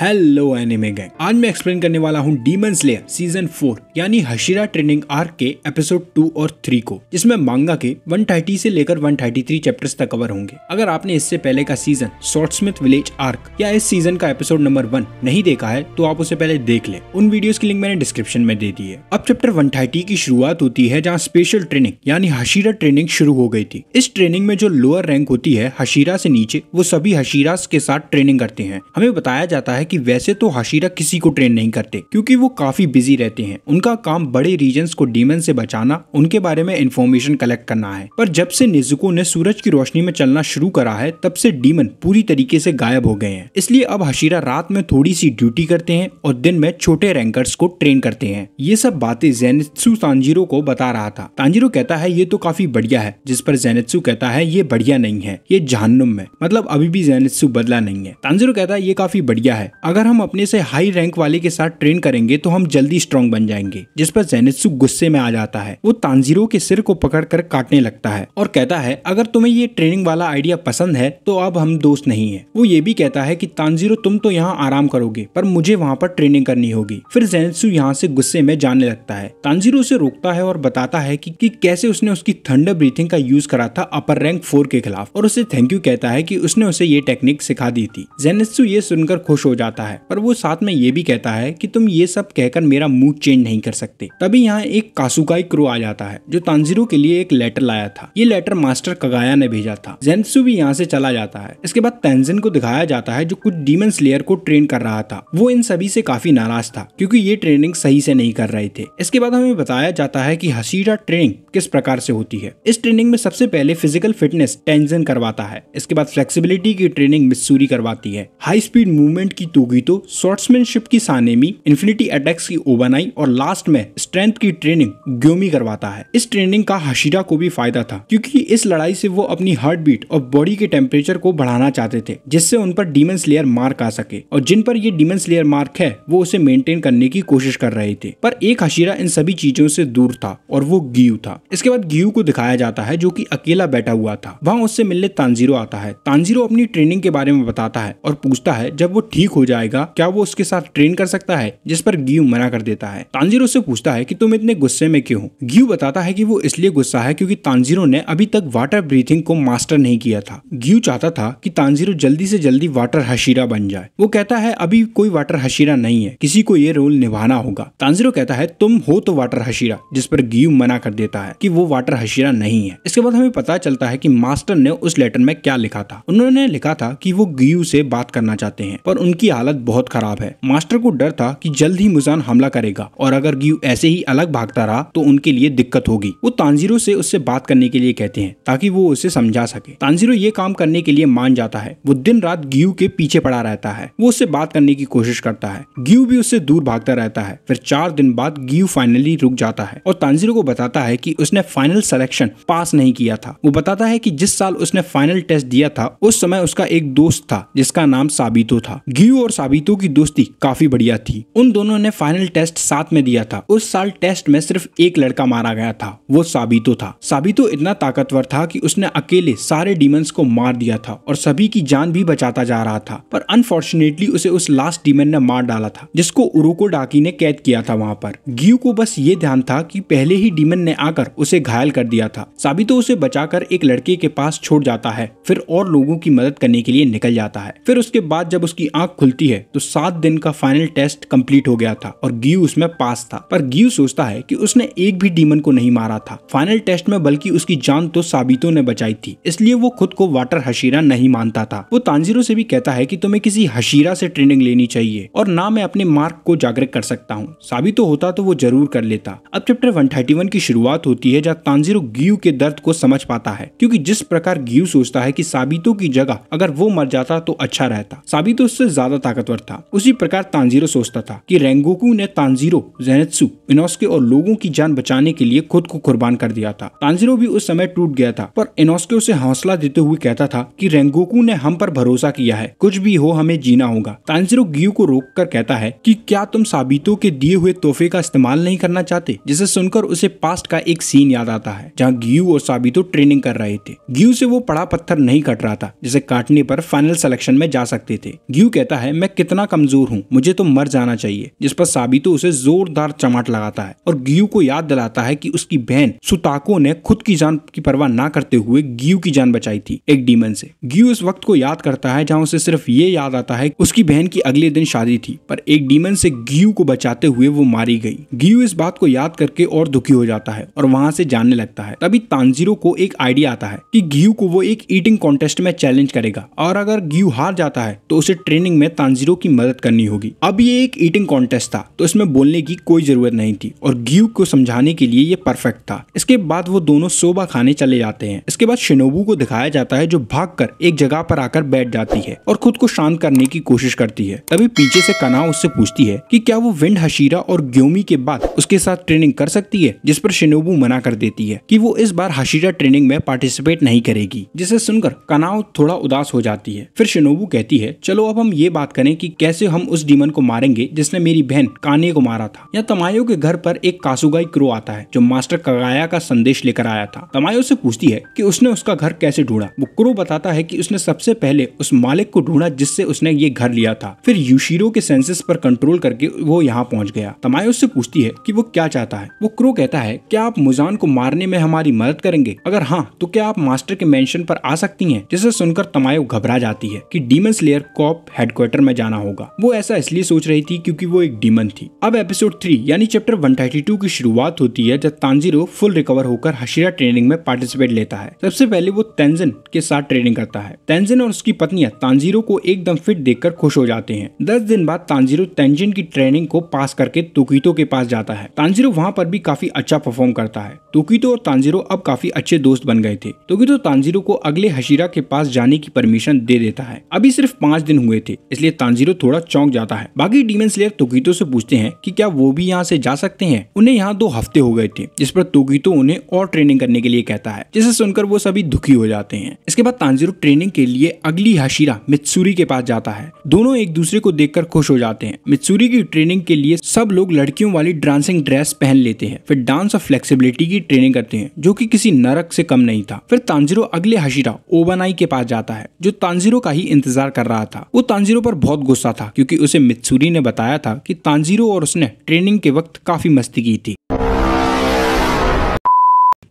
hello anime gang आज मैं explain करने वाला हूँ डीमन स्लेयर सीजन फोर यानी हशीरा ट्रेनिंग आर्क के एपिसोड टू और थ्री को जिसमें मांगा के 130 से लेकर 133 चैप्टर्स तक कवर होंगे अगर आपने इससे पहले का season swordsmith village arc या इस सीजन का एपिसोड नंबर वन नहीं देखा है तो आप उसे पहले देख ले उन वीडियो की लिंक मैंने डिस्क्रिप्शन में दे दी है अब चैप्टर वन की शुरुआत होती है जहाँ स्पेशल ट्रेनिंग यानी हशीरा ट्रेनिंग शुरू हो गई थी इस ट्रेनिंग में जो लोअर रैंक होती है हशीरा से नीचे वो सभी हशीरा के साथ ट्रेनिंग करते हैं हमें बताया जाता है कि वैसे तो हाशिरा किसी को ट्रेन नहीं करते क्योंकि वो काफी बिजी रहते हैं उनका काम बड़े रीजन को डीमन से बचाना उनके बारे में इन्फॉर्मेशन कलेक्ट करना है पर जब से निजुको ने सूरज की रोशनी में चलना शुरू करा है तब से डीमन पूरी तरीके से गायब हो गए हैं इसलिए अब हशीरा रात में थोड़ी सी ड्यूटी करते हैं और दिन में छोटे रैंकर्स को ट्रेन करते हैं ये सब बातें जेनित्सु तांजीरो को बता रहा था तांजीरो कहता है ये तो काफी बढ़िया है जिस पर जेनित्सु कहता है ये बढ़िया नहीं है ये जहनुम है मतलब अभी भी जेनित्सु बदला नहीं है तांजीरो कहता है ये काफी बढ़िया है अगर हम अपने से हाई रैंक वाले के साथ ट्रेन करेंगे तो हम जल्दी स्ट्रॉन्ग बन जाएंगे जिस पर जेनेत्सु गुस्से में आ जाता है वो तांजीरो के सिर को पकड़ कर काटने लगता है और कहता है अगर तुम्हें ये ट्रेनिंग वाला आइडिया पसंद है तो अब हम दोस्त नहीं है वो ये भी कहता है की तांजीरो तुम तो यहाँ आराम करोगे पर मुझे वहाँ पर ट्रेनिंग करनी होगी फिर जेनेत्सु यहाँ से गुस्से में जाने लगता है तांजीरो से रोकता है और बताता है की कैसे उसने उसकी थंडर ब्रीथिंग का यूज करा था अपर रैंक फोर के खिलाफ और उसे थैंक यू कहता है की उसने उसे ये टेक्निक सिखा दी थी जेनेत्सु ये सुनकर खुश हो जाता चाहता है पर वो साथ में ये भी कहता है कि तुम ये सब कहकर मेरा मूड चेंज नहीं कर सकते तभी यहाँ एक कासुकाई क्रो आ जाता है जो तांजिरो के लिए एक लेटर लाया था ये लेटर मास्टर कगाया ने भेजा था जेंसु भी यहाँ से चला जाता है इसके बाद तेंजिन को दिखाया जाता है जो कुछ डीमन स्लेयर को ट्रेन कर रहा था वो इन सभी से काफी नाराज था क्योंकि ये ट्रेनिंग सही से नहीं कर रहे थे इसके बाद हमें बताया जाता है की हसीरा ट्रेनिंग किस प्रकार से होती है इस ट्रेनिंग में सबसे पहले फिजिकल फिटनेस टेंजन करवाता है इसके बाद फ्लेक्सिबिलिटी की ट्रेनिंग मिस्सूरी करवाती है हाई स्पीड मूवमेंट की तूगी तो शॉर्ट्समैनशिप की सानेमी इन्फिनिटी अटैक्स की ओबनाई और लास्ट में स्ट्रेंथ की ट्रेनिंग ग्योमी करवाता है इस ट्रेनिंग का हशीरा को भी फायदा था क्योंकि इस लड़ाई से वो अपनी हार्ट बीट और बॉडी के टेम्परेचर को बढ़ाना चाहते थे जिससे उन पर डीमन स्लेयर मार्क आ सके और जिन पर ये डीमन स्लेयर मार्क है वो उसे मेंटेन करने की कोशिश कर रहे थे पर एक हशीरा इन सभी चीजों से दूर था और वो गियू था इसके बाद गियू को दिखाया जाता है जो की अकेला बैठा हुआ था वहाँ उससे मिलने तानजीरो आता है तानजीरो अपनी ट्रेनिंग के बारे में बताता है और पूछता है जब वो ठीक हो जाएगा क्या वो उसके साथ ट्रेन कर सकता है जिस पर गियू मना कर देता है तांजीरो से पूछता है कि तुम इतने गुस्से में क्यों गियू बताता है कि वो इसलिए गुस्सा है क्योंकि तांजीरो ने अभी तक वाटर ब्रीथिंग को मास्टर नहीं किया था गियू चाहता था कि तांजीरो जल्दी से जल्दी वाटर हशीरा बन जाए वो कहता है अभी कोई वाटर हशीरा नहीं है किसी को ये रोल निभाना होगा तांजीरो कहता है तुम हो तो वाटर हशीरा जिस पर गियू मना कर देता है की वो वाटर हशीरा नहीं है इसके बाद हमें पता चलता है की मास्टर ने उस लेटर में क्या लिखा था उन्होंने लिखा था की वो गियू से बात करना चाहते हैं पर उनकी हालत बहुत खराब है मास्टर को डर था कि जल्द ही मुजान हमला करेगा और अगर गिव ऐसे ही अलग भागता रहा तो उनके लिए दिक्कत होगी वो तांजीरो से उससे बात करने के लिए कहते हैं ताकि वो उसे समझा सके तांजीरो ये काम करने के लिए मान जाता है वो दिन रात गियू के पीछे पड़ा रहता है वो उससे बात करने की कोशिश करता है गियू भी उससे दूर भागता रहता है फिर चार दिन बाद गियू फाइनली रुक जाता है और तांजीरो को बताता है की उसने फाइनल सिलेक्शन पास नहीं किया था वो बताता है की जिस साल उसने फाइनल टेस्ट दिया था उस समय उसका एक दोस्त था जिसका नाम साबितो था गियू और और साबितू की दोस्ती काफी बढ़िया थी उन दोनों ने फाइनल टेस्ट साथ में दिया था उस साल टेस्ट में सिर्फ एक लड़का मारा गया था वो साबितो था साबितो इतना ताकतवर था कि उसने अकेले सारे डीमंस को मार दिया था और सभी की जान भी बचाता जा रहा था पर अनफॉर्चुनेटली उसे उस लास्ट डीमन ने मार डाला था जिसको उरुको डाकी ने कैद किया था वहाँ पर गियू को बस ये ध्यान था की पहले ही डीमन ने आकर उसे घायल कर दिया था साबितो उसे बचाकर एक लड़के के पास छोड़ जाता है फिर और लोगों की मदद करने के लिए निकल जाता है फिर उसके बाद जब उसकी आंख खुलती 50 है तो सात दिन का फाइनल टेस्ट कंप्लीट हो गया था और गियू उसमें पास था पर गियू सोचता है कि उसने एक भी डीमन को नहीं मारा था फाइनल टेस्ट में बल्कि उसकी जान तो साबितों ने बचाई थी इसलिए वो खुद को वाटर हशीरा नहीं मानता था वो तांजीरो से भी कहता है की तुम्हें किसी हशीरा से ट्रेनिंग लेनी चाहिए और ना मैं अपने मार्क को जागरूक कर सकता हूँ साबितो होता तो वो जरूर कर लेता अब चैप्टर वन की शुरुआत होती है जहाँ तांजीरो गियू के दर्द को समझ पाता है क्योंकि जिस प्रकार गियू सोचता है कि साबितो की जगह अगर वो मर जाता तो अच्छा रहता साबितो उससे ज्यादा ताकतवर था उसी प्रकार तांजीरो सोचता था कि रेंगोकू ने तांजीरो जेनेत्सु इनोस्के और लोगों की जान बचाने के लिए खुद को कुर्बान कर दिया था तांजीरो भी उस समय टूट गया था पर इनोस्के उसे हौसला देते हुए कहता था कि रेंगोकू ने हम पर भरोसा किया है कुछ भी हो हमें जीना होगा तांजीरो गियू को रोक कर कहता है कि क्या तुम साबितों के दिए हुए तोहफे का इस्तेमाल नहीं करना चाहते जिसे सुनकर उसे पास्ट का एक सीन याद आता है जहाँ गियू और साबितो ट्रेनिंग कर रहे थे गियू से वो पड़ा पत्थर नहीं कट रहा था जिसे काटने पर फाइनल सिलेक्शन में जा सकते थे गियू कहता है है मैं कितना कमजोर हूँ मुझे तो मर जाना चाहिए जिस पर साबितो उसे जोरदार चमाट लगाता है और गियू को याद दिलाता है कि उसकी बहन सुताको ने खुद की जान की परवाह ना करते हुए गियू की जान बचाई थी एक डीमन से गियू इस वक्त को याद करता है जहाँ उसे सिर्फ ये याद आता है उसकी बहन की अगले दिन शादी थी पर एक डीमन से गियू को बचाते हुए वो मारी गई गियू इस बात को याद करके और दुखी हो जाता है और वहाँ से जानने लगता है तभी तानजीरो को एक आइडिया आता है कि गियू को वो एक ईटिंग कॉन्टेस्ट में चैलेंज करेगा और अगर गियू हार जाता है तो उसे ट्रेनिंग में तांजीरो की मदद करनी होगी अब ये एक ईटिंग कॉन्टेस्ट था तो इसमें बोलने की कोई जरूरत नहीं थी और ग्यू को समझाने के लिए ये परफेक्ट था इसके बाद वो दोनों सोबा खाने चले जाते हैं इसके बाद शिनोबू को दिखाया जाता है जो भाग एक जगह पर आकर बैठ जाती है और खुद को शांत करने की कोशिश करती है तभी पीछे से कना उससे पूछती है कि क्या वो विंड हशीरा और ग्योमी के बाद उसके साथ ट्रेनिंग कर सकती है जिस पर शिनोबू मना कर देती है कि वो इस बार हशीरा ट्रेनिंग में पार्टिसिपेट नहीं करेगी जिसे सुनकर कनाओ थोड़ा उदास हो जाती है फिर शिनोबू कहती है चलो अब हम ये बात बात करें कि कैसे हम उस डीमन को मारेंगे जिसने मेरी बहन काने को मारा था या तमायो के घर पर एक कासुगाई क्रो आता है जो मास्टर कगाया का संदेश लेकर आया था तमायो से पूछती है कि उसने उसका घर कैसे ढूंढा वो क्रो बताता है कि उसने सबसे पहले उस मालिक को ढूंढा जिससे उसने ये घर लिया था फिर यूशीरो के सेंसेस पर कंट्रोल करके वो यहाँ पहुँच गया तमायो उससे पूछती है की वो क्या चाहता है वो क्रो कहता है क्या आप मुजान को मारने में हमारी मदद करेंगे अगर हाँ तो क्या आप मास्टर के मेंशन पर आ सकती हैं जिसे सुनकर तमायो घबरा जाती है कि demon slayer corps headquarter chapter में जाना होगा वो ऐसा इसलिए सोच रही थी क्योंकि वो एक डीमन थी अब एपिसोड थ्री यानी चैप्टर टू की शुरुआत होती है जब तांजीरो फुल रिकवर होकर हशीरा ट्रेनिंग में पार्टिसिपेट लेता है सबसे पहले वो तेंजिन के साथ ट्रेनिंग करता है तेंजिन और उसकी पत्नियां तांजीरो को एकदम फिट देखकर खुश हो जाते हैं दस दिन बाद तांजीरो तेंजिन की ट्रेनिंग को पास करके तुकीतो के पास जाता है तांजीरो वहाँ पर भी काफी अच्छा परफॉर्म करता है तुकीतो और तांजीरो अब काफी अच्छे दोस्त बन गए थे तुकीतो तांजीरो को अगले हशीरा के पास जाने की परमिशन दे देता है अभी सिर्फ पाँच दिन हुए थे इसलिए इसलिए तांजीरो थोड़ा चौंक जाता है बाकी डीमन स्लेयर तोकीतो से पूछते हैं कि क्या वो भी यहाँ से जा सकते हैं उन्हें यहाँ दो हफ्ते हो गए थे जिस पर तोकीतो उन्हें और ट्रेनिंग करने के लिए कहता है जिसे सुनकर वो सभी दुखी हो जाते हैं इसके बाद तांजीरो ट्रेनिंग के लिए अगली हशीरा मित्सूरी के पास जाता है दोनों एक दूसरे को देख खुश हो जाते हैं मित्सूरी की ट्रेनिंग के लिए सब लोग लड़कियों वाली डांसिंग ड्रेस पहन लेते हैं फिर डांस और फ्लेक्सीबिलिटी की ट्रेनिंग करते हैं जो की किसी नरक से कम नहीं था फिर तांजीरो अगले हशीरा ओबानाई के पास जाता है जो तांजीरो का ही इंतजार कर रहा था वो तांजीरो पर बहुत गुस्सा था क्योंकि उसे मित्सुरी ने बताया था कि तांजीरो और उसने ट्रेनिंग के वक्त काफी मस्ती की थी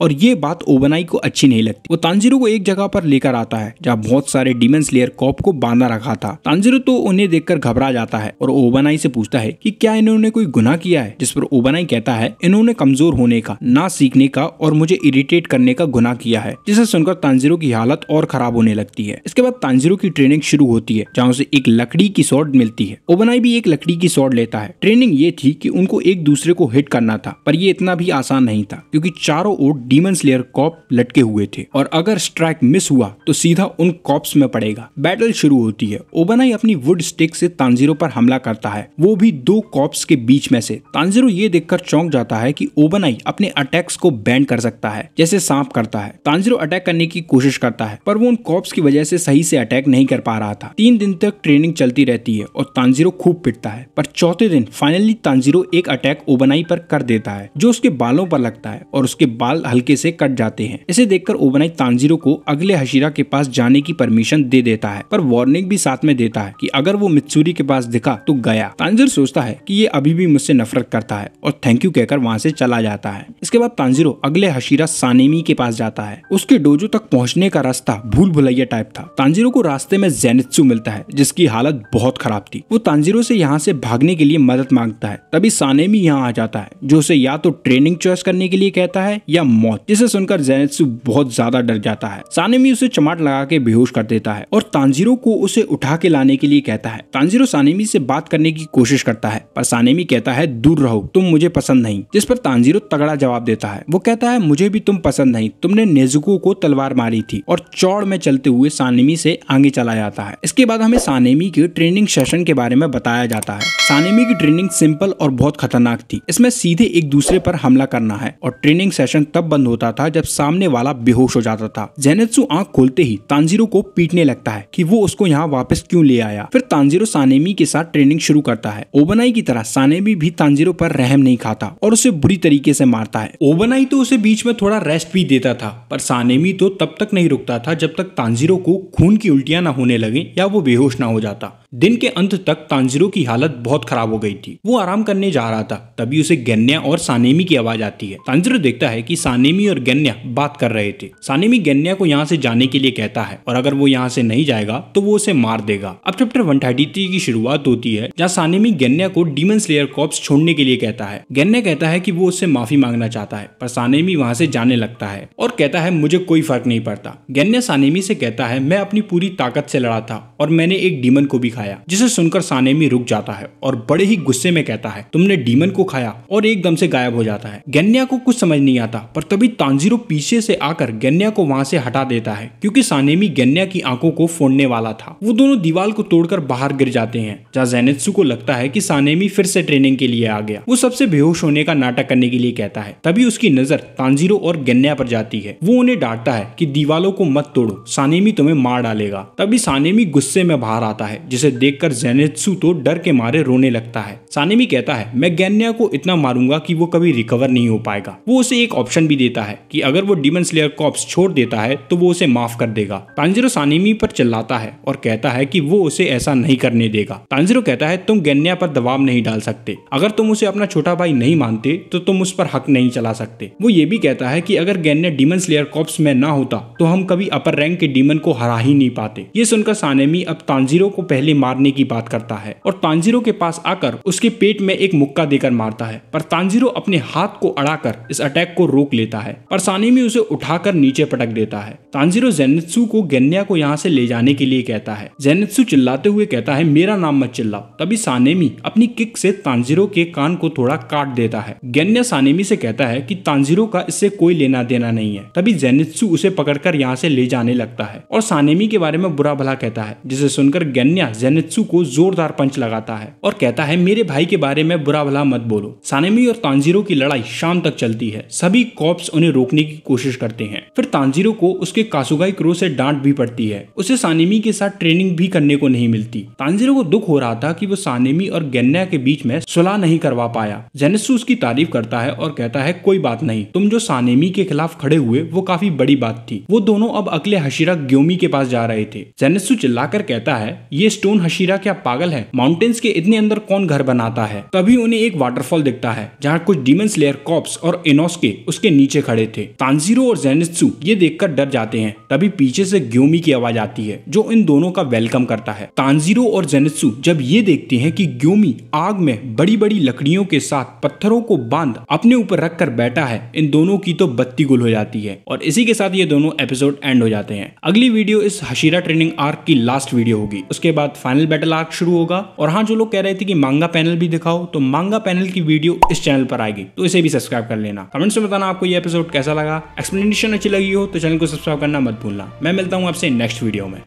और ये बात ओबनाई को अच्छी नहीं लगती वो तांजिरो को एक जगह पर लेकर आता है जहाँ बहुत सारे डिमेंस स्लेयर कॉप को बांधा रखा था तांजिरो तो उन्हें देखकर घबरा जाता है और ओबनाई से पूछता है की क्या इन्होंने कोई गुना किया है जिस पर ओबनाई कहता है इन्होंने कमजोर होने का ना सीखने का और मुझे इरिटेट करने का गुना किया है जिसे सुनकर तांजिरो की हालत और खराब होने लगती है इसके बाद तांजिरो की ट्रेनिंग शुरू होती है जहाँ उसे एक लकड़ी की शॉर्ट मिलती है ओबनाई भी एक लकड़ी की शॉर्ट लेता है ट्रेनिंग ये थी कि उनको एक दूसरे को हिट करना था पर ये इतना भी आसान नहीं था क्योंकि चारों ओर डीमन स्लेयर कॉप लटके हुए थे और अगर स्ट्राइक मिस हुआ तो सीधा उन कॉप्स में पड़ेगा बैटल शुरू होती है ओबनाई अपनी वुड स्टिक से तांजीरो पर हमला करता है वो भी दो कॉप्स के बीच में से तांजीरो ये देखकर चौंक जाता है की ओबनाई अपने अटैक्स को बैंड कर सकता है जैसे सांप करता है तांजीरो अटैक करने की कोशिश करता है पर वो उन कॉप्स की वजह से सही से अटैक नहीं कर पा रहा था तीन दिन तक ट्रेनिंग चलती रहती है और तांजीरो खूब पिटता है पर चौथे दिन फाइनली तांजीरो एक अटैक ओबनाई पर कर देता है जो उसके बालों पर लगता है और उसके बाल हल्के हल्के से कट जाते हैं इसे देखकर ओबनाई तानजीरो को अगले हशीरा के पास जाने की परमिशन दे देता है पर वार्निंग भी साथ में देता है कि अगर वो मित्सूरी के पास दिखा तो गया तानजीरो सोचता है कि ये अभी भी मुझसे नफरत करता है और थैंक यू कहकर वहाँ से चला जाता है इसके बाद तानजीरो अगले हशीरा सानेमी के पास जाता है उसके डोजो तक पहुँचने का रास्ता भूल भुलैया टाइप था तानजीरो को रास्ते में जेनित्सु मिलता है जिसकी हालत बहुत खराब थी वो तानजीरो से यहाँ से भागने के लिए मदद मांगता है तभी सानेमी यहाँ आ जाता है जो उसे या तो ट्रेनिंग चॉइस करने के लिए कहता है या मौत जिसे सुनकर जैनत्सु बहुत ज्यादा डर जाता है सानेमी उसे चमाट लगा के बेहोश कर देता है और तांजीरो को उसे उठा के लाने के लिए कहता है तांजीरो सानेमी से बात करने की कोशिश करता है पर सानेमी कहता है दूर रहो तुम मुझे पसंद नहीं जिस पर तांजीरो तगड़ा जवाब देता है वो कहता है मुझे भी तुम पसंद नहीं तुमने नेजुको को तलवार मारी थी और चौड़ में चलते हुए सानेमी से आगे चला जाता है इसके बाद हमें सानेमी के ट्रेनिंग सेशन के बारे में बताया जाता है सानेमी की ट्रेनिंग सिंपल और बहुत खतरनाक थी इसमें सीधे एक दूसरे पर हमला करना है और ट्रेनिंग सेशन तब बंद होता था जब सामने वाला बेहोश हो जाता था जेनेत्सु आंख खोलते ही तांजीरो को पीटने लगता है कि वो उसको यहाँ वापस क्यों ले आया फिर तांजीरो सानेमी के साथ ट्रेनिंग शुरू करता है ओबनाई की तरह सानेमी भी तांजीरो पर रहम नहीं खाता और उसे बुरी तरीके से मारता है ओबनाई तो उसे बीच में थोड़ा रेस्ट भी देता था पर सानेमी तो तब तक नहीं रुकता था जब तक तांजीरो को खून की उल्टियां ना होने लगे या वो बेहोश ना हो जाता दिन के अंत तक तांजिरो की हालत बहुत खराब हो गई थी वो आराम करने जा रहा था तभी उसे गन्या और सानेमी की आवाज आती है तांजिरो देखता है कि सानेमी और गन्या बात कर रहे थे सानेमी गन्या को यहाँ से जाने के लिए कहता है और अगर वो यहाँ से नहीं जाएगा तो वो उसे मार देगा अब चैप्टर वन की शुरुआत होती है जहाँ सानेमी गन्या को डीमन स्लेयर कॉप्स छोड़ने के लिए कहता है गन्या कहता है की वो उससे माफी मांगना चाहता है पर सानेमी वहाँ से जाने लगता है और कहता है मुझे कोई फर्क नहीं पड़ता गन्या सानेमी से कहता है मैं अपनी पूरी ताकत से लड़ा था और मैंने एक डीमन को भी खाया जिसे सुनकर सानेमी रुक जाता है और बड़े ही गुस्से में कहता है तुमने डीमन को खाया और एकदम से गायब हो जाता है गन्या को कुछ समझ नहीं आता पर तभी तांजीरो पीछे से आकर गन्या को वहां से हटा देता है क्योंकि सानेमी गन्या की आंखों को फोड़ने वाला था वो दोनों दीवाल को तोड़कर बाहर गिर जाते हैं जहाँ जेनेत्सु को लगता है की सानेमी फिर से ट्रेनिंग के लिए आ गया वो सबसे बेहोश होने का नाटक करने के लिए कहता है तभी उसकी नजर तांजीरो और गन्या पर जाती है वो उन्हें डांटता है की दीवालों को मत तोड़ो सानेमी तुम्हें मार डालेगा तभी सानेमी गुस्से में बाहर आता है जिसे उसे देखकर जेनेत्सु तो डर के मारे रोने लगता है सानेमी कहता है मैं गैन्या को इतना मारूंगा कि वो कभी रिकवर नहीं हो पाएगा वो उसे एक ऑप्शन भी देता है कि अगर वो डिमन स्लेयर कॉप्स छोड़ देता है तो वो उसे माफ कर देगा तांजिरो सानेमी पर चिल्लाता है और कहता है की वो उसे ऐसा नहीं करने देगा तांजिरो कहता है तुम गन्या पर दबाव नहीं डाल सकते अगर तुम उसे अपना छोटा भाई नहीं मानते तो तुम उस पर हक नहीं चला सकते वो ये भी कहता है की अगर गन्या डिमन स्लेयर कॉप्स में ना होता तो हम कभी अपर रैंक के डीमन को हरा ही नहीं पाते ये सुनकर सानेमी अब तांजिरो को पहले मारने की बात करता है और तांजीरो के पास आकर उसके पेट में एक मुक्का देकर मारता है पर तांजीरो अपने हाथ को अड़ाकर इस अटैक को रोक लेता है पर सानेमी उसे उठाकर नीचे पटक देता है तांजीरो जेनित्सु को गेन्या को यहाँ से ले जाने के लिए कहता है जेनित्सु चिल्लाते हुए कहता है मेरा नाम मत चिल्लाओ तभी सानेमी अपनी किक से तांजीरो के कान को थोड़ा काट देता है गेन्या सानेमी से कहता है कि तांजीरो का इससे कोई लेना देना नहीं है तभी जेनित्सु उसे पकड़कर यहाँ से ले जाने लगता है और सानेमी के बारे में बुरा भला कहता है जिसे सुनकर गेन्या जेनेत्सु को जोरदार पंच लगाता है और कहता है मेरे भाई के बारे में बुरा भला मत बोलो सानेमी और तांजीरो की लड़ाई शाम तक चलती है सभी कॉप्स उन्हें रोकने की कोशिश करते हैं फिर तांजीरो को उसके कासुगाई क्रो से डांट भी पड़ती है उसे सानेमी के साथ ट्रेनिंग भी करने को नहीं मिलती तांजीरो को दुख हो रहा था की वो सानेमी और गन्या के बीच में सुलह नहीं करवा पाया जेनेत्सु उसकी तारीफ करता है और कहता है कोई बात नहीं तुम जो सानेमी के खिलाफ खड़े हुए वो काफी बड़ी बात थी वो दोनों अब अगले हशीरा ग्योमी के पास जा रहे थे जेनेत्सु चिल्लाकर कहता है ये स्टोन खातून हशीरा क्या पागल है माउंटेन्स के इतने अंदर कौन घर बनाता है तभी उन्हें एक वाटरफॉल दिखता है जहाँ कुछ डीमंस लेयर कॉप्स और एनोस्के उसके नीचे खड़े थे तानजीरो और जेनित्सु ये देखकर डर जाते हैं तभी पीछे से ग्योमी की आवाज आती है जो इन दोनों का वेलकम करता है तानजीरो और जेनित्सु जब ये देखते हैं कि ग्योमी आग में बड़ी बड़ी लकड़ियों के साथ पत्थरों को बांध अपने ऊपर रख कर बैठा है इन दोनों की तो बत्ती गुल हो जाती है और इसी के साथ ये दोनों एपिसोड एंड हो जाते हैं अगली वीडियो इस हशीरा ट्रेनिंग आर्क की लास्ट वीडियो होगी उसके बाद फाइनल बैटल आर्क शुरू होगा और हाँ जो लोग कह रहे थे कि मांगा पैनल भी दिखाओ तो मांगा पैनल की वीडियो इस चैनल पर आएगी तो इसे भी सब्सक्राइब कर लेना कमेंट्स में बताना आपको ये एपिसोड कैसा लगा एक्सप्लेनेशन अच्छी लगी हो तो चैनल को सब्सक्राइब करना मत भूलना मैं मिलता हूँ आपसे नेक्स्ट वीडियो में